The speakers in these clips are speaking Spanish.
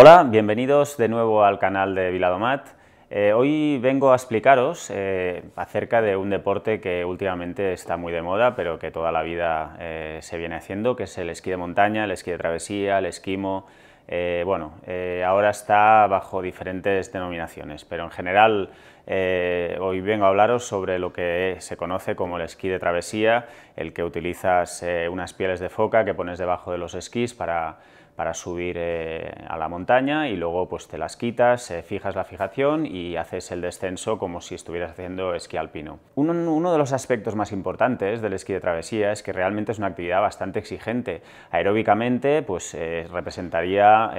Hola, bienvenidos de nuevo al canal de Viladomat. Eh, hoy vengo a explicaros eh, acerca de un deporte que últimamente está muy de moda, pero que toda la vida eh, se viene haciendo, que es el esquí de montaña, el esquí de travesía, el esquimo. bueno, ahora está bajo diferentes denominaciones, pero en general hoy vengo a hablaros sobre lo que se conoce como el esquí de travesía, el que utilizas unas pieles de foca que pones debajo de los esquís para para subir eh, a la montaña y luego pues te las quitas, eh, fijas la fijación y haces el descenso como si estuvieras haciendo esquí alpino. Uno, uno, de los aspectos más importantes del esquí de travesía es que realmente es una actividad bastante exigente. Aeróbicamente pues eh, representaría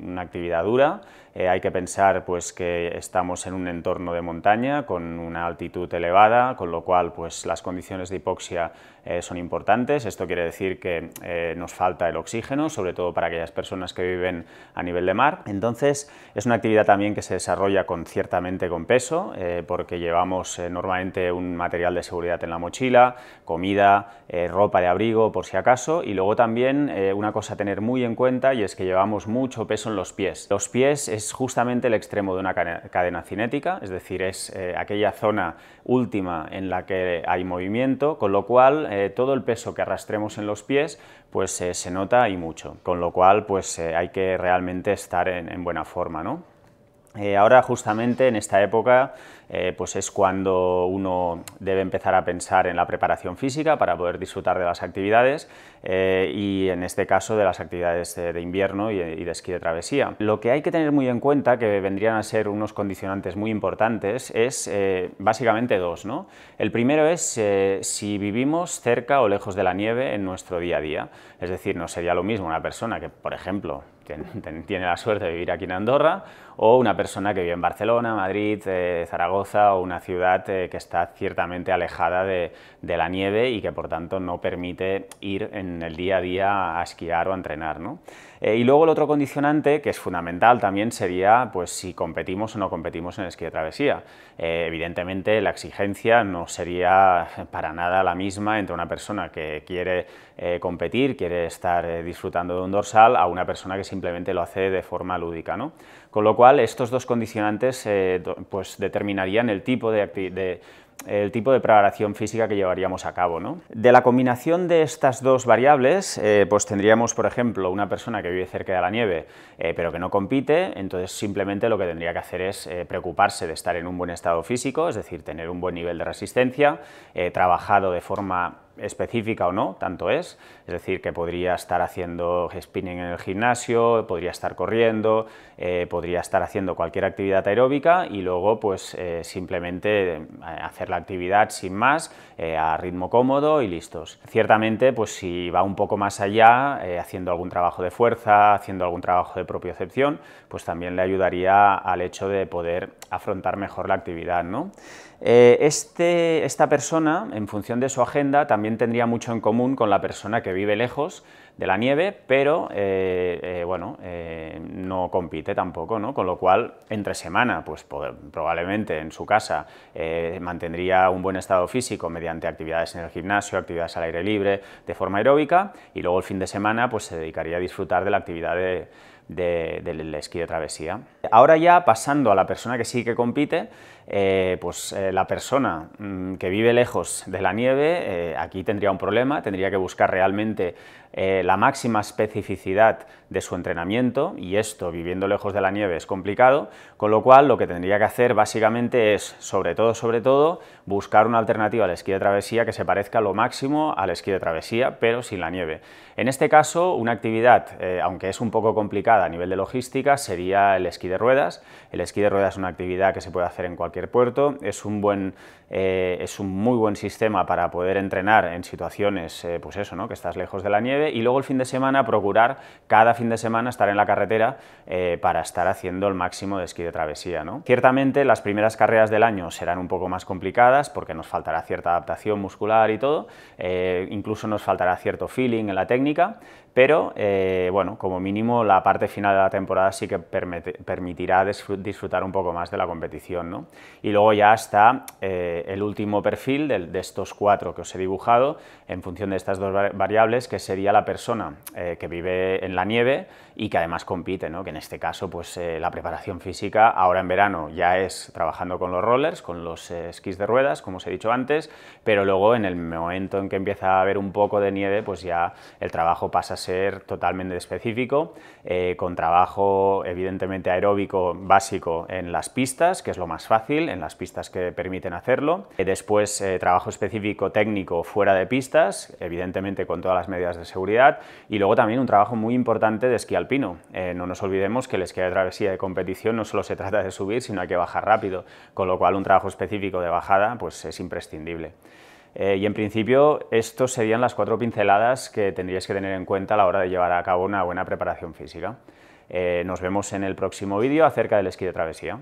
una actividad dura, hay que pensar pues que estamos en un entorno de montaña con una altitud elevada, con lo cual pues las condiciones de hipoxia son importantes. Esto quiere decir que nos falta el oxígeno, sobre todo para aquellas personas que viven a nivel de mar. Entonces, es una actividad también que se desarrolla con, ciertamente con peso, eh, porque llevamos eh, normalmente un material de seguridad en la mochila, comida, eh, ropa de abrigo por si acaso, y luego también una cosa a tener muy en cuenta y es que llevamos mucho peso en los pies. Los pies es justamente el extremo de una cadena cinética, es decir, es aquella zona última en la que hay movimiento, con lo cual todo el peso que arrastremos en los pies pues eh, se nota y mucho, con lo cual pues eh, hay que realmente estar en, en buena forma, ¿no? Eh, ahora justamente en esta época eh, pues es cuando uno debe empezar a pensar en la preparación física para poder disfrutar de las actividades eh, y en este caso de las actividades de, invierno y, de esquí de travesía. Lo que hay que tener muy en cuenta, que vendrían a ser unos condicionantes muy importantes, es básicamente dos. El primero es si vivimos cerca o lejos de la nieve en nuestro día a día. Es decir, no sería lo mismo una persona que, por ejemplo, tiene la suerte de vivir aquí en Andorra, o una persona que vive en Barcelona, Madrid, eh, Zaragoza, o una ciudad eh, que está ciertamente alejada de, la nieve y que por tanto no permite ir en el día a día a esquiar o a entrenar. ¿no? Eh, y luego el otro condicionante, que es fundamental también, sería pues, si competimos o no competimos en esquí de travesía. evidentemente la exigencia no sería para nada la misma entre una persona que quiere competir, quiere estar disfrutando de un dorsal, a una persona que simplemente simplemente lo hace de forma lúdica. Con lo cual, estos dos condicionantes eh, pues determinarían el tipo de, el tipo de preparación física que llevaríamos a cabo. ¿no? De la combinación de estas dos variables, eh, pues tendríamos, por ejemplo, una persona que vive cerca de la nieve, eh, pero que no compite, entonces simplemente lo que tendría que hacer es preocuparse de estar en un buen estado físico, es decir, tener un buen nivel de resistencia, trabajado de forma específica o no, tanto es, es decir, que podría estar haciendo spinning en el gimnasio, podría estar corriendo, podría estar haciendo cualquier actividad aeróbica y luego pues eh, simplemente eh, hacer la actividad sin más, eh, a ritmo cómodo y listos. Ciertamente pues si va un poco más allá, haciendo algún trabajo de fuerza, haciendo algún trabajo de propiocepción, pues también le ayudaría al hecho de poder afrontar mejor la actividad. ¿no? Este, esta persona, en función de su agenda, también tendría mucho en común con la persona que vive lejos, de la nieve, pero eh, eh, bueno, eh, no compite tampoco, ¿no? Con lo cual, entre semana, pues probablemente en su casa mantendría un buen estado físico mediante actividades en el gimnasio, actividades al aire libre, de forma aeróbica, y luego el fin de semana pues se dedicaría a disfrutar de la actividad de de, del esquí de travesía. Ahora ya pasando a la persona que sí que compite, eh, pues eh, la persona mm, que vive lejos de la nieve, eh, aquí tendría un problema, tendría que buscar realmente la máxima especificidad de su entrenamiento y esto viviendo lejos de la nieve es complicado, con lo cual lo que tendría que hacer básicamente es, sobre todo, sobre todo, buscar una alternativa al esquí de travesía que se parezca lo máximo al esquí de travesía, pero sin la nieve. En este caso, una actividad, aunque es un poco complicada, a nivel de logística sería el esquí de ruedas. El esquí de ruedas es una actividad que se puede hacer en cualquier puerto, es un, buen, eh, es un muy buen sistema para poder entrenar en situaciones, eh, pues eso, ¿no? que estás lejos de la nieve, y luego el fin de semana procurar cada fin de semana estar en la carretera eh, para estar haciendo el máximo de esquí de travesía. ¿no? Ciertamente las primeras carreras del año serán un poco más complicadas porque nos faltará cierta adaptación muscular y todo, incluso nos faltará cierto feeling en la técnica, pero bueno, como mínimo la parte final de la temporada sí que permitirá disfrutar un poco más de la competición. Y luego ya está eh, el último perfil de, estos cuatro que os he dibujado en función de estas dos variables, que sería la persona eh, que vive en la nieve y que además compite, que en este caso pues, eh, la preparación física ahora en verano ya es trabajando con los rollers, con los esquís de ruedas, como os he dicho antes, pero luego en el momento en que empieza a haber un poco de nieve, pues ya el trabajo pasa a ser totalmente específico, con trabajo evidentemente aeróbico básico en las pistas, que es lo más fácil, en las pistas que permiten hacerlo. Eh, después eh, trabajo específico técnico fuera de pistas, evidentemente con todas las medidas de seguridad. Y luego también un trabajo muy importante de esquí alpino. Eh, no nos olvidemos que el esquí de travesía de competición no solo se trata de subir, sino hay que bajar rápido, con lo cual un trabajo específico de bajada pues, es imprescindible. Eh, y en principio, estos serían las cuatro pinceladas que tendríais que tener en cuenta a la hora de llevar a cabo una buena preparación física. Eh, nos vemos en el próximo vídeo acerca del esquí de travesía.